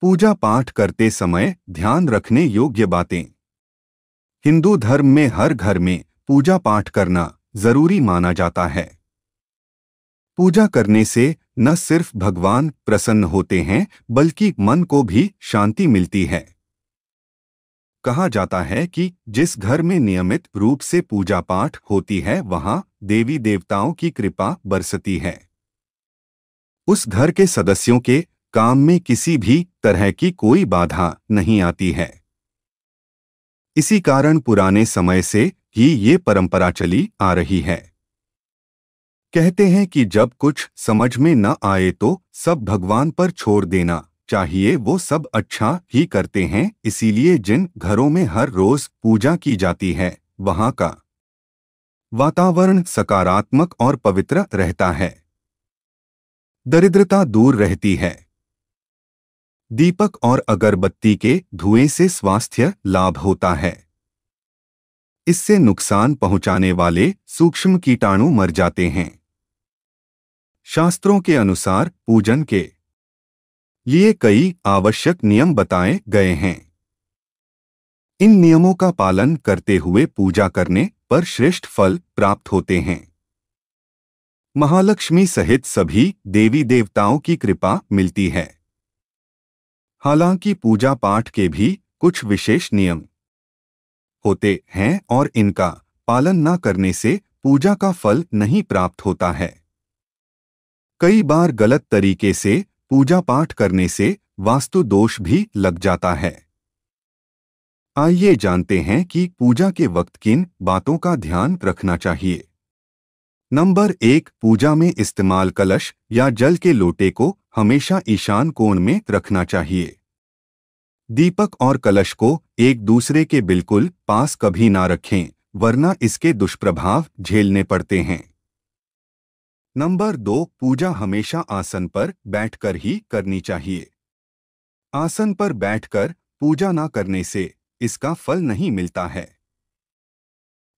पूजा पाठ करते समय ध्यान रखने योग्य बातें हिंदू धर्म में हर घर में पूजा पाठ करना जरूरी माना जाता है पूजा करने से न सिर्फ भगवान प्रसन्न होते हैं बल्कि मन को भी शांति मिलती है कहा जाता है कि जिस घर में नियमित रूप से पूजा पाठ होती है वहां देवी देवताओं की कृपा बरसती है उस घर के सदस्यों के काम में किसी भी तरह की कोई बाधा नहीं आती है इसी कारण पुराने समय से ही ये परंपरा चली आ रही है कहते हैं कि जब कुछ समझ में न आए तो सब भगवान पर छोड़ देना चाहिए वो सब अच्छा ही करते हैं इसीलिए जिन घरों में हर रोज पूजा की जाती है वहां का वातावरण सकारात्मक और पवित्र रहता है दरिद्रता दूर रहती है दीपक और अगरबत्ती के धुएं से स्वास्थ्य लाभ होता है इससे नुकसान पहुंचाने वाले सूक्ष्म कीटाणु मर जाते हैं शास्त्रों के अनुसार पूजन के लिए कई आवश्यक नियम बताए गए हैं इन नियमों का पालन करते हुए पूजा करने पर श्रेष्ठ फल प्राप्त होते हैं महालक्ष्मी सहित सभी देवी देवताओं की कृपा मिलती है हालांकि पूजा पाठ के भी कुछ विशेष नियम होते हैं और इनका पालन न करने से पूजा का फल नहीं प्राप्त होता है कई बार गलत तरीके से पूजा पाठ करने से वास्तु दोष भी लग जाता है आइए जानते हैं कि पूजा के वक्त किन बातों का ध्यान रखना चाहिए नंबर एक पूजा में इस्तेमाल कलश या जल के लोटे को हमेशा ईशान कोण में रखना चाहिए दीपक और कलश को एक दूसरे के बिल्कुल पास कभी ना रखें वरना इसके दुष्प्रभाव झेलने पड़ते हैं नंबर दो पूजा हमेशा आसन पर बैठकर ही करनी चाहिए आसन पर बैठकर पूजा ना करने से इसका फल नहीं मिलता है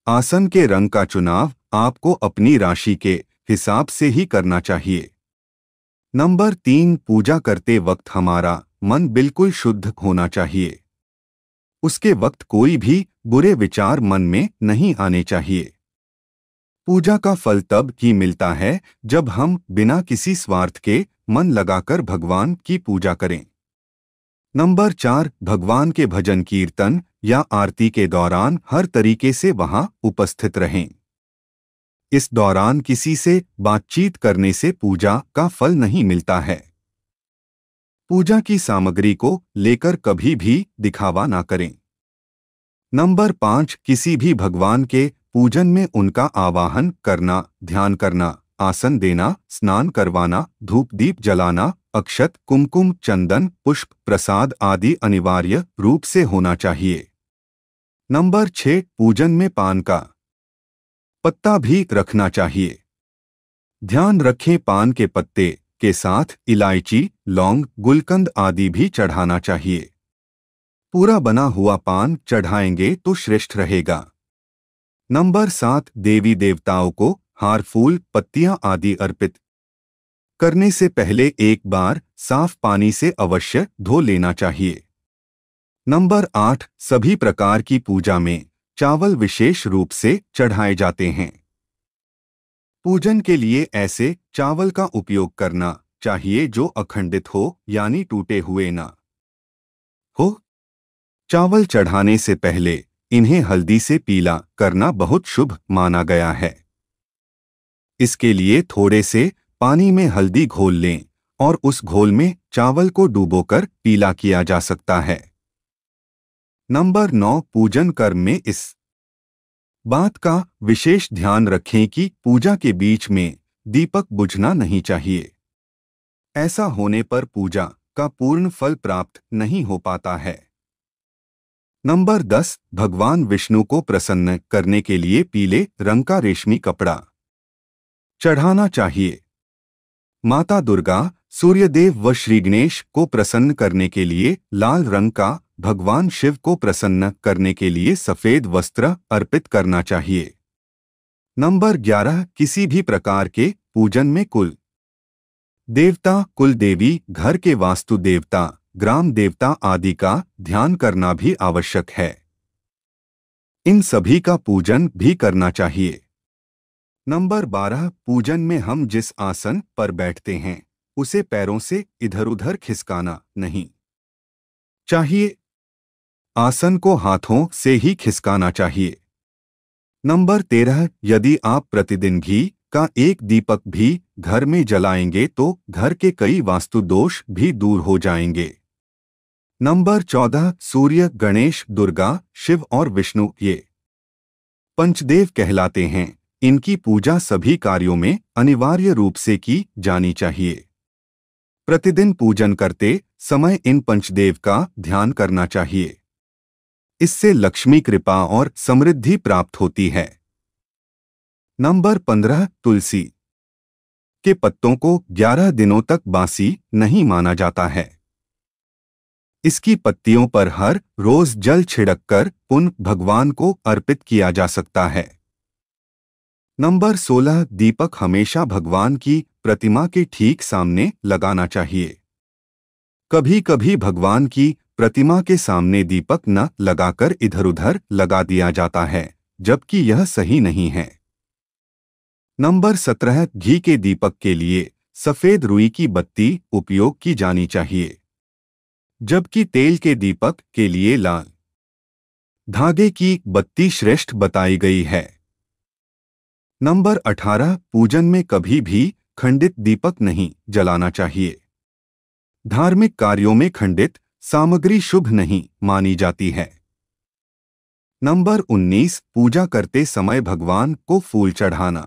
आसन के रंग का चुनाव आपको अपनी राशि के हिसाब से ही करना चाहिए नंबर तीन पूजा करते वक्त हमारा मन बिल्कुल शुद्ध होना चाहिए उसके वक्त कोई भी बुरे विचार मन में नहीं आने चाहिए पूजा का फल तब ही मिलता है जब हम बिना किसी स्वार्थ के मन लगाकर भगवान की पूजा करें नंबर चार भगवान के भजन कीर्तन या आरती के दौरान हर तरीके से वहां उपस्थित रहें इस दौरान किसी से बातचीत करने से पूजा का फल नहीं मिलता है पूजा की सामग्री को लेकर कभी भी दिखावा ना करें नंबर पांच किसी भी भगवान के पूजन में उनका आवाहन करना ध्यान करना आसन देना स्नान करवाना धूप दीप जलाना अक्षत कुमकुम चंदन पुष्प प्रसाद आदि अनिवार्य रूप से होना चाहिए नंबर छह पूजन में पान का पत्ता भी रखना चाहिए ध्यान रखें पान के पत्ते के साथ इलायची लौंग गुलकंद आदि भी चढ़ाना चाहिए पूरा बना हुआ पान चढ़ाएंगे तो श्रेष्ठ रहेगा नंबर सात देवी देवताओं को हार फूल पत्तियां आदि अर्पित करने से पहले एक बार साफ पानी से अवश्य धो लेना चाहिए नंबर आठ सभी प्रकार की पूजा में चावल विशेष रूप से चढ़ाए जाते हैं पूजन के लिए ऐसे चावल का उपयोग करना चाहिए जो अखंडित हो यानी टूटे हुए ना हो चावल चढ़ाने से पहले इन्हें हल्दी से पीला करना बहुत शुभ माना गया है इसके लिए थोड़े से पानी में हल्दी घोल लें और उस घोल में चावल को डुबोकर पीला किया जा सकता है नंबर नौ पूजन कर्म में इस बात का विशेष ध्यान रखें कि पूजा के बीच में दीपक बुझना नहीं चाहिए ऐसा होने पर पूजा का पूर्ण फल प्राप्त नहीं हो पाता है नंबर दस भगवान विष्णु को प्रसन्न करने के लिए पीले रंग का रेशमी कपड़ा चढ़ाना चाहिए माता दुर्गा सूर्यदेव व श्री गणेश को प्रसन्न करने के लिए लाल रंग का भगवान शिव को प्रसन्न करने के लिए सफेद वस्त्र अर्पित करना चाहिए नंबर ग्यारह किसी भी प्रकार के पूजन में कुल देवता कुल देवी घर के वास्तु देवता ग्राम देवता आदि का ध्यान करना भी आवश्यक है इन सभी का पूजन भी करना चाहिए नंबर बारह पूजन में हम जिस आसन पर बैठते हैं उसे पैरों से इधर उधर खिसकाना नहीं चाहिए आसन को हाथों से ही खिसकाना चाहिए नंबर तेरह यदि आप प्रतिदिन घी का एक दीपक भी घर में जलाएंगे तो घर के कई वास्तु दोष भी दूर हो जाएंगे नंबर चौदह सूर्य गणेश दुर्गा शिव और विष्णु ये पंचदेव कहलाते हैं इनकी पूजा सभी कार्यों में अनिवार्य रूप से की जानी चाहिए प्रतिदिन पूजन करते समय इन पंचदेव का ध्यान करना चाहिए इससे लक्ष्मी कृपा और समृद्धि प्राप्त होती है नंबर पंद्रह तुलसी के पत्तों को 11 दिनों तक बासी नहीं माना जाता है इसकी पत्तियों पर हर रोज जल छिड़ककर पुनः भगवान को अर्पित किया जा सकता है नंबर 16 दीपक हमेशा भगवान की प्रतिमा के ठीक सामने लगाना चाहिए कभी कभी भगवान की प्रतिमा के सामने दीपक न लगाकर इधर उधर लगा दिया जाता है जबकि यह सही नहीं है नंबर सत्रह घी के दीपक के लिए सफ़ेद रुई की बत्ती उपयोग की जानी चाहिए जबकि तेल के दीपक के लिए लाल धागे की बत्ती श्रेष्ठ बताई गई है नंबर अठारह पूजन में कभी भी खंडित दीपक नहीं जलाना चाहिए धार्मिक कार्यों में खंडित सामग्री शुभ नहीं मानी जाती है नंबर 19 पूजा करते समय भगवान को फूल चढ़ाना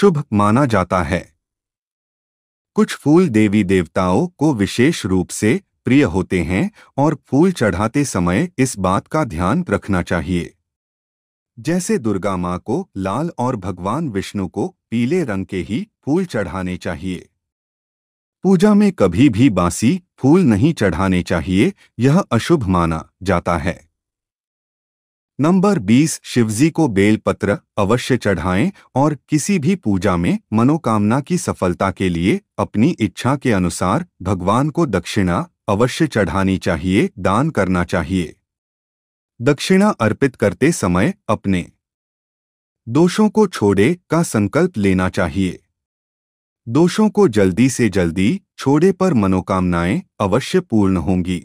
शुभ माना जाता है कुछ फूल देवी देवताओं को विशेष रूप से प्रिय होते हैं और फूल चढ़ाते समय इस बात का ध्यान रखना चाहिए जैसे दुर्गा माँ को लाल और भगवान विष्णु को पीले रंग के ही फूल चढ़ाने चाहिए पूजा में कभी भी बासी फूल नहीं चढ़ाने चाहिए यह अशुभ माना जाता है नंबर 20 शिवजी को बेलपत्र अवश्य चढ़ाएं और किसी भी पूजा में मनोकामना की सफलता के लिए अपनी इच्छा के अनुसार भगवान को दक्षिणा अवश्य चढ़ानी चाहिए दान करना चाहिए दक्षिणा अर्पित करते समय अपने दोषों को छोड़े का संकल्प लेना चाहिए दोषों को जल्दी से जल्दी छोड़े पर मनोकामनाएं अवश्य पूर्ण होंगी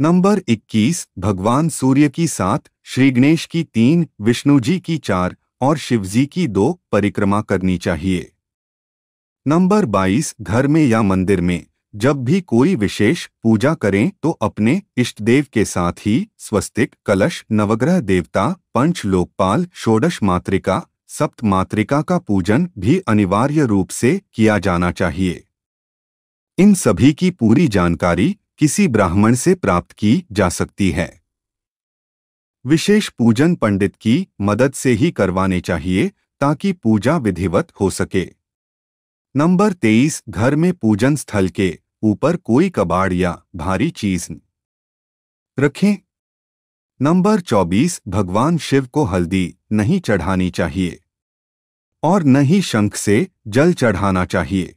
नंबर 21 भगवान सूर्य की सात श्री गणेश की तीन विष्णु जी की चार और शिवजी की दो परिक्रमा करनी चाहिए नंबर 22 घर में या मंदिर में जब भी कोई विशेष पूजा करें तो अपने इष्ट देव के साथ ही स्वस्तिक कलश नवग्रह देवता पंच लोकपाल षोडश मातृका सप्तमात्रिका का पूजन भी अनिवार्य रूप से किया जाना चाहिए इन सभी की पूरी जानकारी किसी ब्राह्मण से प्राप्त की जा सकती है विशेष पूजन पंडित की मदद से ही करवाने चाहिए ताकि पूजा विधिवत हो सके नंबर तेईस घर में पूजन स्थल के ऊपर कोई कबाड़ या भारी चीज रखें नंबर 24 भगवान शिव को हल्दी नहीं चढ़ानी चाहिए और न ही शंख से जल चढ़ाना चाहिए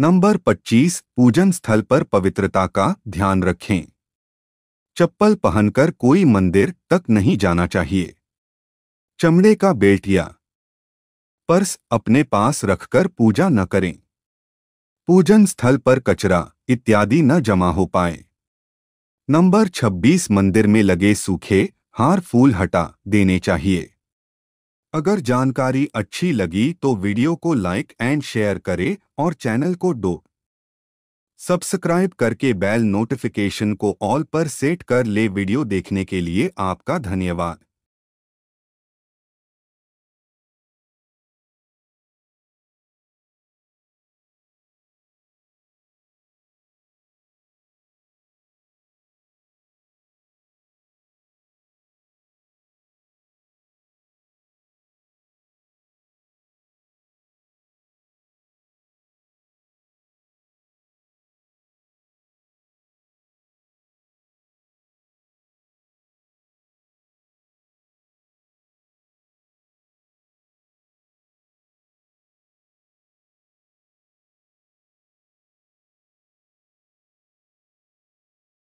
नंबर 25 पूजन स्थल पर पवित्रता का ध्यान रखें चप्पल पहनकर कोई मंदिर तक नहीं जाना चाहिए चमड़े का बेल्ट या पर्स अपने पास रखकर पूजा न करें पूजन स्थल पर कचरा इत्यादि न जमा हो पाए नंबर 26 मंदिर में लगे सूखे हार फूल हटा देने चाहिए अगर जानकारी अच्छी लगी तो वीडियो को लाइक एंड शेयर करें और चैनल को डो सब्सक्राइब करके बेल नोटिफिकेशन को ऑल पर सेट कर ले वीडियो देखने के लिए आपका धन्यवाद